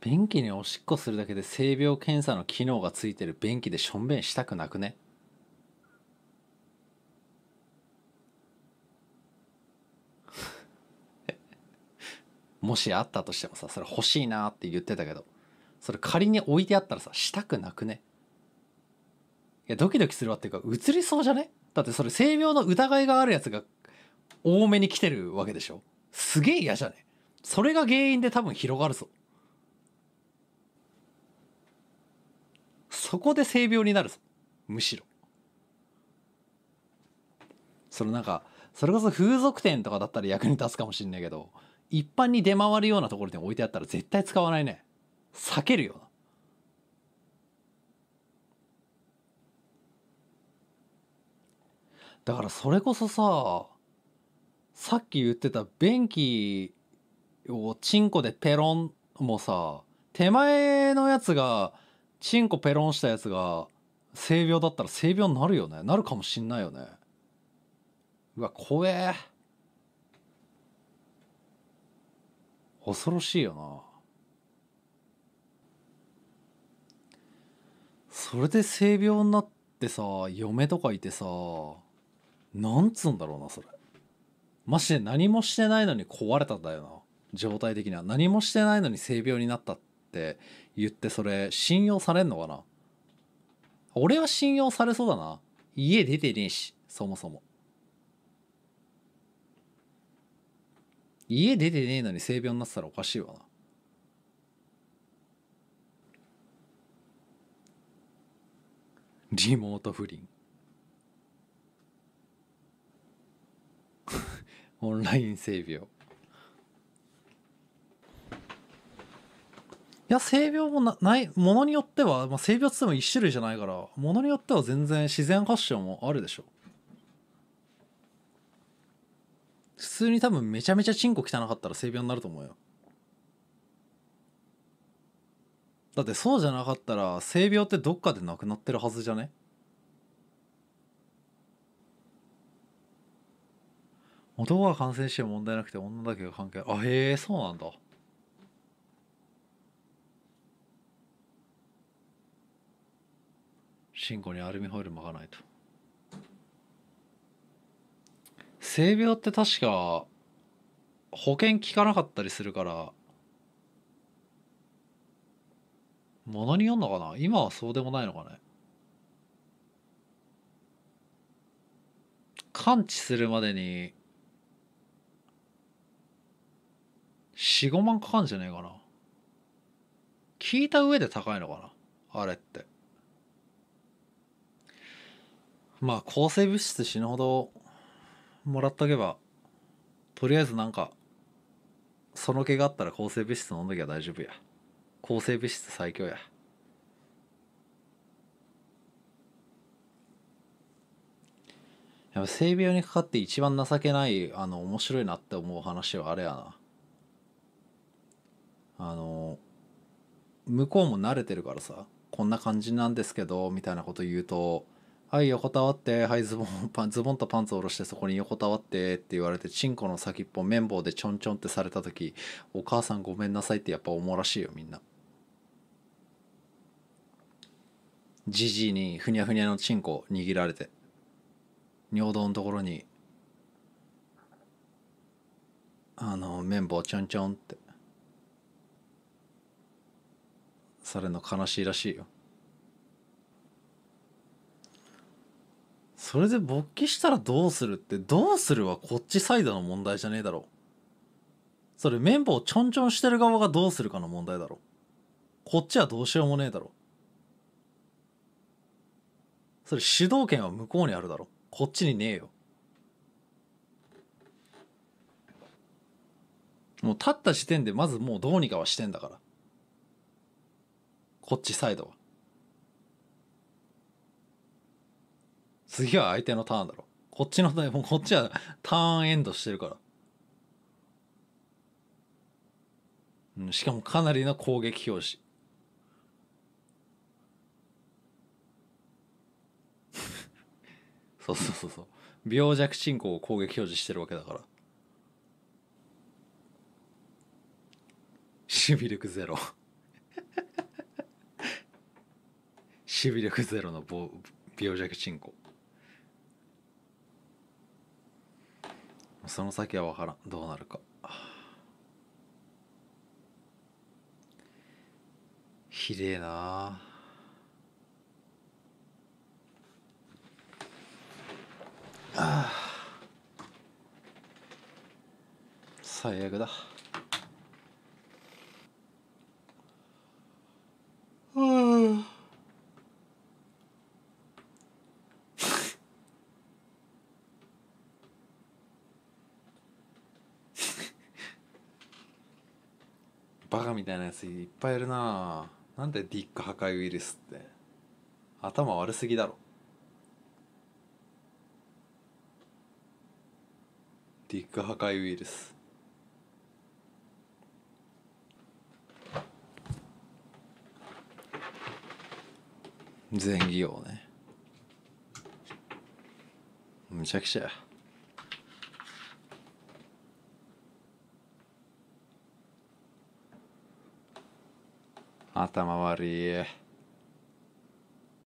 便器におしっこするだけで性病検査の機能がついてる便器でしょんべんしたくなくね もしあったとしてもさそれ欲しいなって言ってたけどそれ仮に置いてあったらさしたくなくねいやドキドキするわっていうかつりそうじゃねだってそれ性病の疑いがあるやつが多めに来てるわけでしょすげえ嫌じゃねそれが原因で多分広がるぞそこで性病になるむしろそのなんかそれこそ風俗店とかだったら役に立つかもしんないけど一般に出回るようなところに置いてあったら絶対使わないね避けるよなだからそれこそささっき言ってた便器をチンコでペロンもさ手前のやつがチンコペロンしたやつが性病だったら性病になるよねなるかもしんないよねうわ怖え恐ろしいよなそれで性病になってさ嫁とかいてさなんつうんだろうなそれまして何もしてないのに壊れたんだよな状態的には何もしてないのに性病になったってって言ってそれ信用されんのかな俺は信用されそうだな家出てねえしそもそも家出てねえのに性病になってたらおかしいわなリモート不倫 オンライン性病いや、性病もなない、ものによっては、まあ、性病っつっても1種類じゃないから、ものによっては全然自然発症もあるでしょ。普通に多分めちゃめちゃチンコ汚かったら性病になると思うよ。だってそうじゃなかったら性病ってどっかでなくなってるはずじゃね男が感染して問題なくて女だけが関係あへえそうなんだ。ンコにアルミホイル巻かないと性病って確か保険効かなかったりするからものによんのかな今はそうでもないのかね完治するまでに45万かかんじゃねえかな聞いた上で高いのかなあれってまあ抗生物質死ぬほどもらっとけばとりあえずなんかその毛があったら抗生物質飲んどきゃ大丈夫や抗生物質最強ややっぱ性病にかかって一番情けないあの面白いなって思う話はあれやなあの向こうも慣れてるからさこんな感じなんですけどみたいなこと言うとはい横たわってはいズボン パンズボンとパンツを下ろしてそこに横たわってって言われてチンコの先っぽ綿棒でちょんちょんってされた時お母さんごめんなさいってやっぱ思うらしいよみんなじじいにふにゃふにゃのチンコ握られて尿道のところにあの綿棒ちょんちょんってされるの悲しいらしいよそれで勃起したらどうするってどうするはこっちサイドの問題じゃねえだろそれ綿棒をちょんちょんしてる側がどうするかの問題だろこっちはどうしようもねえだろそれ主導権は向こうにあるだろこっちにねえよもう立った時点でまずもうどうにかはしてんだからこっちサイドは次は相手のターンだろこっちのもうこっちはターンエンドしてるから、うん、しかもかなりの攻撃表示 そうそうそうそう病弱進行を攻撃表示してるわけだから守備力ゼロ 守備力ゼロの病弱進行その先は分からんどうなるか綺麗なああ最悪だバカみたいなやついっぱいいるななんでディック破壊ウイルスって頭悪すぎだろディック破壊ウイルス全戯王ねむちゃくちゃや。a ah, tämä var i